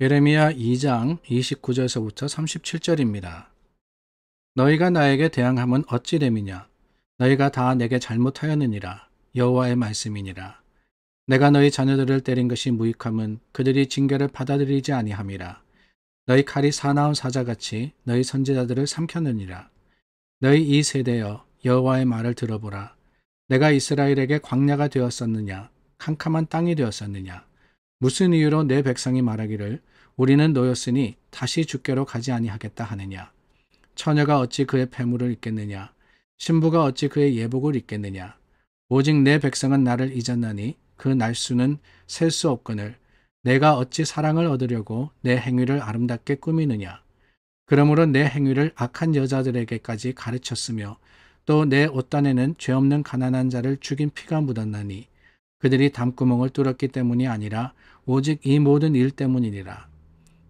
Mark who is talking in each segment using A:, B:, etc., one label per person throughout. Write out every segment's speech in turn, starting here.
A: 예레미야 2장 29절에서부터 37절입니다. 너희가 나에게 대항함은 어찌 됨이냐? 너희가 다 내게 잘못하였느니라. 여호와의 말씀이니라. 내가 너희 자녀들을 때린 것이 무익함은 그들이 징계를 받아들이지 아니함이라. 너희 칼이 사나운 사자같이 너희 선지자들을 삼켰느니라. 너희 이 세대여 여호와의 말을 들어보라. 내가 이스라엘에게 광야가 되었었느냐? 캄캄한 땅이 되었었느냐? 무슨 이유로 내 백성이 말하기를 우리는 노였으니 다시 주께로 가지 아니하겠다 하느냐 처녀가 어찌 그의 패물을 잊겠느냐 신부가 어찌 그의 예복을 잊겠느냐 오직 내 백성은 나를 잊었나니 그 날수는 셀 수 없거늘 내가 어찌 사랑을 얻으려고 내 행위를 아름답게 꾸미느냐 그러므로 내 행위를 악한 여자들에게까지 가르쳤으며 또 내 옷단에는 죄 없는 가난한 자를 죽인 피가 묻었나니 그들이 담구멍을 뚫었기 때문이 아니라 오직 이 모든 일 때문이니라.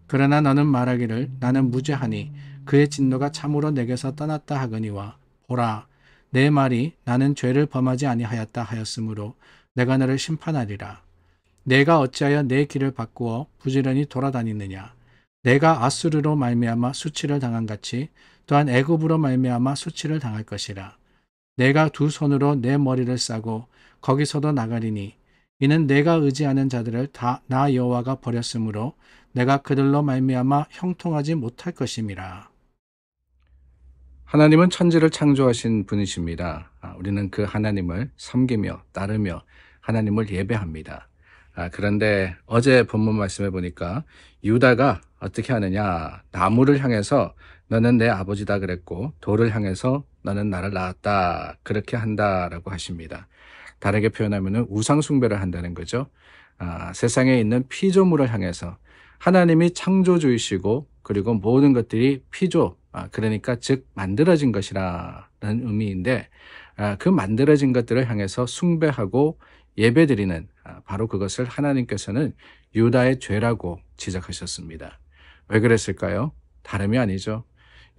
A: 그러나 너는 말하기를 나는 무죄하니 그의 진노가 참으로 내게서 떠났다 하거니와 보라 내 말이 나는 죄를 범하지 아니하였다 하였으므로 내가 너를 심판하리라. 내가 어찌하여 내 길을 바꾸어 부지런히 돌아다니느냐. 내가 아수르로 말미암아 수치를 당한 같이 또한 애굽으로 말미암아 수치를 당할 것이라. 내가 두 손으로 내 머리를 싸고 거기서도 나가리니 이는 내가 의지하는 자들을 다 나 여호와가 버렸으므로 내가 그들로 말미암아 형통하지 못할 것임이라. 하나님은 천지를 창조하신 분이십니다. 아, 우리는 그 하나님을 섬기며 따르며 하나님을 예배합니다. 아, 그런데 어제 본문 말씀해 보니까 유다가 어떻게 하느냐 나무를 향해서 너는 내 아버지다 그랬고 돌을 향해서 너는 나를 낳았다. 그렇게 한다라고 하십니다. 다르게 표현하면 우상숭배를 한다는 거죠. 아, 세상에 있는 피조물을 향해서 하나님이 창조주이시고 그리고 모든 것들이 피조, 아, 그러니까 즉 만들어진 것이라는 의미인데 아, 그 만들어진 것들을 향해서 숭배하고 예배드리는 아, 바로 그것을 하나님께서는 유다의 죄라고 지적하셨습니다. 왜 그랬을까요? 다름이 아니죠.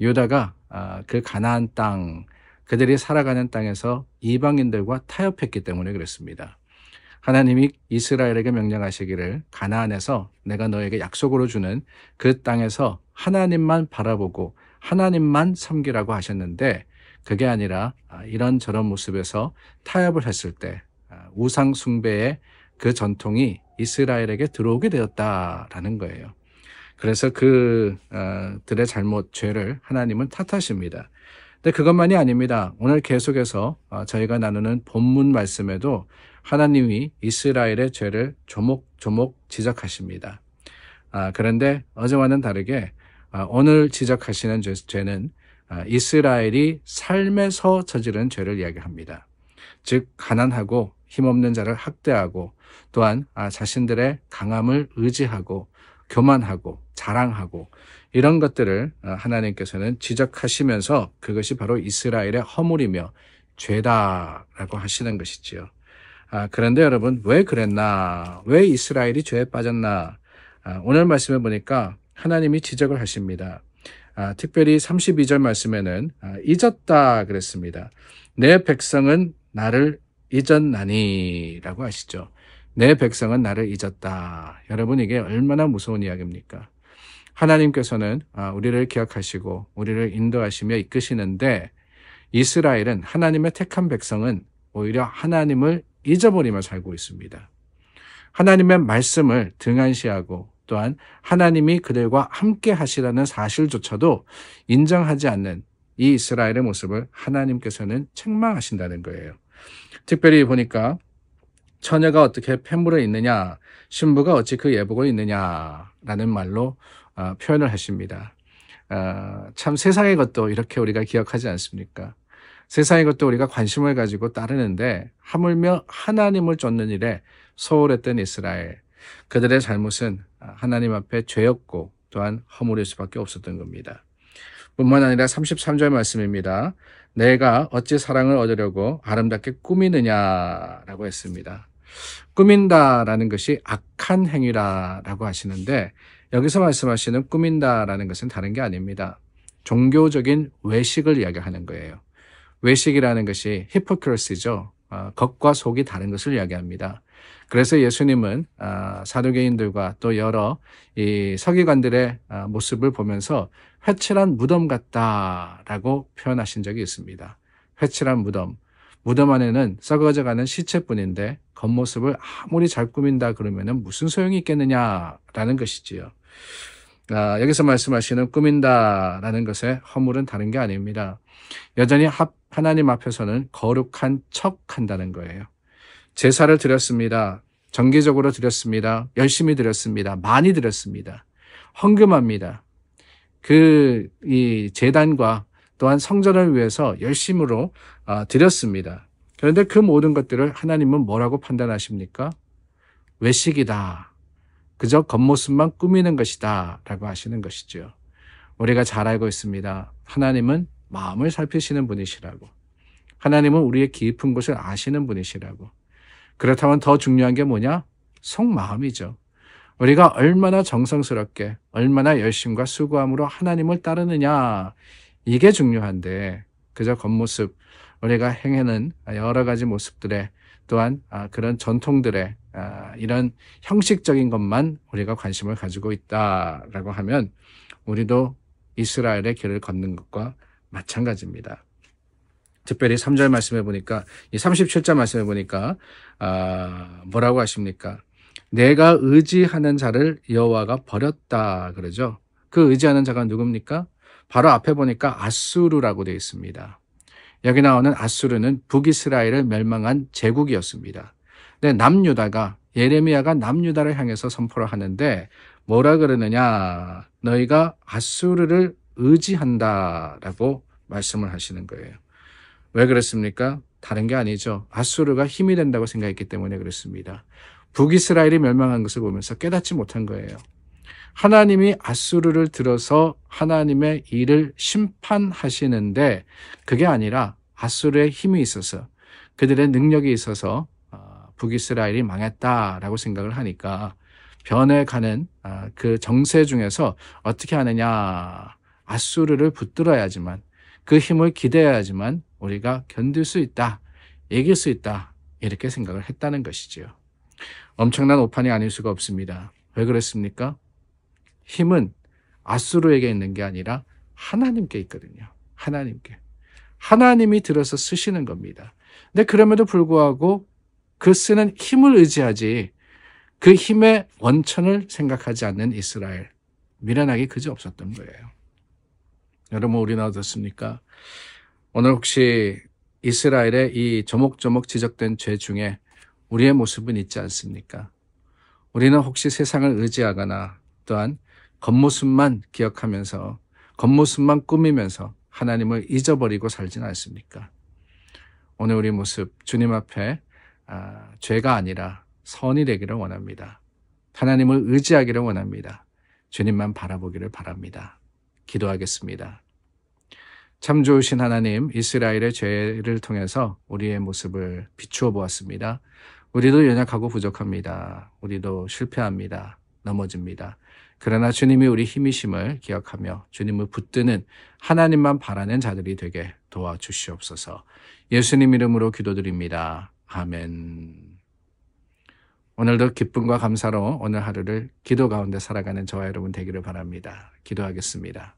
A: 요다가 아, 그 가나안 땅 그들이 살아가는 땅에서 이방인들과 타협했기 때문에 그랬습니다. 하나님이 이스라엘에게 명령하시기를 가나안에서 내가 너에게 약속으로 주는 그 땅에서 하나님만 바라보고 하나님만 섬기라고 하셨는데 그게 아니라 아, 이런저런 모습에서 타협을 했을 때 아, 우상 숭배의 그 전통이 이스라엘에게 들어오게 되었다라는 거예요. 그래서 그들의 어, 잘못, 죄를 하나님은 탓하십니다. 근데 그것만이 아닙니다. 오늘 계속해서 어, 저희가 나누는 본문 말씀에도 하나님이 이스라엘의 죄를 조목조목 지적하십니다. 아, 그런데 어제와는 다르게 아, 오늘 지적하시는 죄는 아, 이스라엘이 삶에서 저지른 죄를 이야기합니다. 즉, 가난하고 힘없는 자를 학대하고 또한 자신들의 강함을 의지하고 교만하고 자랑하고 이런 것들을 어, 하나님께서는 지적하시면서 그것이 바로 이스라엘의 허물이며 죄다라고 하시는 것이지요. 아, 그런데 여러분 왜 그랬나? 왜 이스라엘이 죄에 빠졌나? 아, 오늘 말씀을 보니까 하나님이 지적을 하십니다. 아, 특별히 32절 말씀에는 아, 잊었다 그랬습니다. 내 백성은 나를 잊었나니라고 하시죠. 내 백성은 나를 잊었다. 여러분 이게 얼마나 무서운 이야기입니까? 하나님께서는 아, 우리를 기억하시고 우리를 인도하시며 이끄시는데 이스라엘은 하나님의 택한 백성은 오히려 하나님을 잊어버리며 살고 있습니다. 하나님의 말씀을 등한시하고 또한 하나님이 그들과 함께 하시라는 사실조차도 인정하지 않는 이 이스라엘의 모습을 하나님께서는 책망하신다는 거예요. 특별히 보니까 처녀가 어떻게 폐물에 있느냐, 신부가 어찌 그 예복을 있느냐라는 말로 어, 표현을 하십니다. 어, 참 세상의 것도 이렇게 우리가 기억하지 않습니까? 세상의 것도 우리가 관심을 가지고 따르는데 하물며 하나님을 쫓는 일에 소홀했던 이스라엘 그들의 잘못은 하나님 앞에 죄였고 또한 허물일 수밖에 없었던 겁니다. 뿐만 아니라 33절 말씀입니다. 내가 어찌 사랑을 얻으려고 아름답게 꾸미느냐라고 했습니다. 꾸민다라는 것이 악한 행위라라고 하시는데 여기서 말씀하시는 꾸민다라는 것은 다른 게 아닙니다. 종교적인 외식을 이야기하는 거예요. 외식이라는 것이 히포크러시죠. 아, 겉과 속이 다른 것을 이야기합니다. 그래서 예수님은 아, 사두개인들과 또 여러 이 서기관들의 아, 모습을 보면서 회칠한 무덤 같다라고 표현하신 적이 있습니다. 회칠한 무덤. 무덤 안에는 썩어져가는 시체뿐인데 겉모습을 아무리 잘 꾸민다 그러면 무슨 소용이 있겠느냐라는 것이지요. 아, 여기서 말씀하시는 꾸민다라는 것의 허물은 다른 게 아닙니다. 여전히 하나님 앞에서는 거룩한 척 한다는 거예요. 제사를 드렸습니다. 정기적으로 드렸습니다. 열심히 드렸습니다. 많이 드렸습니다. 헌금합니다. 그이 재단과 또한 성전을 위해서 열심으로 아, 드렸습니다. 그런데 그 모든 것들을 하나님은 뭐라고 판단하십니까? 외식이다. 그저 겉모습만 꾸미는 것이다. 라고 하시는 것이죠. 우리가 잘 알고 있습니다. 하나님은 마음을 살피시는 분이시라고. 하나님은 우리의 깊은 곳을 아시는 분이시라고. 그렇다면 더 중요한 게 뭐냐? 속마음이죠. 우리가 얼마나 정성스럽게, 얼마나 열심과 수고함으로 하나님을 따르느냐. 이게 중요한데, 그저 겉모습, 우리가 행하는 여러 가지 모습들에 또한 아, 그런 전통들의 아, 이런 형식적인 것만 우리가 관심을 가지고 있다라고 하면 우리도 이스라엘의 길을 걷는 것과 마찬가지입니다. 특별히 3절 말씀해 보니까 이 37절 말씀해 보니까 아, 뭐라고 하십니까? 내가 의지하는 자를 여호와가 버렸다 그러죠. 그 의지하는 자가 누굽니까? 바로 앞에 보니까 아수르라고 되어 있습니다. 여기 나오는 아수르는 북이스라엘을 멸망한 제국이었습니다. 근데 네, 남유다가 예레미야가 남유다를 향해서 선포를 하는데 뭐라 그러느냐? 너희가 아수르를 의지한다라고 말씀을 하시는 거예요. 왜 그렇습니까? 다른 게 아니죠. 아수르가 힘이 된다고 생각했기 때문에 그렇습니다. 북이스라엘이 멸망한 것을 보면서 깨닫지 못한 거예요. 하나님이 아수르를 들어서 하나님의 일을 심판하시는데 그게 아니라 아수르의 힘이 있어서 그들의 능력이 있어서 아, 북이스라엘이 망했다라고 생각을 하니까 변해가는 아, 그 정세 중에서 어떻게 하느냐 아수르를 붙들어야지만 그 힘을 기대해야지만 우리가 견딜 수 있다 이길 수 있다 이렇게 생각을 했다는 것이지요. 엄청난 오판이 아닐 수가 없습니다. 왜 그랬습니까? 힘은 아수르에게 있는 게 아니라 하나님께 있거든요. 하나님께. 하나님이 들어서 쓰시는 겁니다. 근데 그럼에도 불구하고 그 쓰는 힘을 의지하지 그 힘의 원천을 생각하지 않는 이스라엘. 미련하기 그저 없었던 거예요. 여러분, 우리는 어떻습니까? 오늘 혹시 이스라엘의 이 조목조목 지적된 죄 중에 우리의 모습은 있지 않습니까? 우리는 혹시 세상을 의지하거나 또한 겉모습만 기억하면서 겉모습만 꾸미면서 하나님을 잊어버리고 살지는 않습니까? 오늘 우리 모습 주님 앞에 아, 죄가 아니라 선이 되기를 원합니다. 하나님을 의지하기를 원합니다. 주님만 바라보기를 바랍니다. 기도하겠습니다. 참 좋으신 하나님, 이스라엘의 죄를 통해서 우리의 모습을 비추어 보았습니다. 우리도 연약하고 부족합니다. 우리도 실패합니다. 넘어집니다. 그러나 주님이 우리 힘이심을 기억하며 주님을 붙드는 하나님만 바라는 자들이 되게 도와주시옵소서. 예수님 이름으로 기도드립니다. 아멘. 오늘도 기쁨과 감사로 오늘 하루를 기도 가운데 살아가는 저와 여러분 되기를 바랍니다. 기도하겠습니다.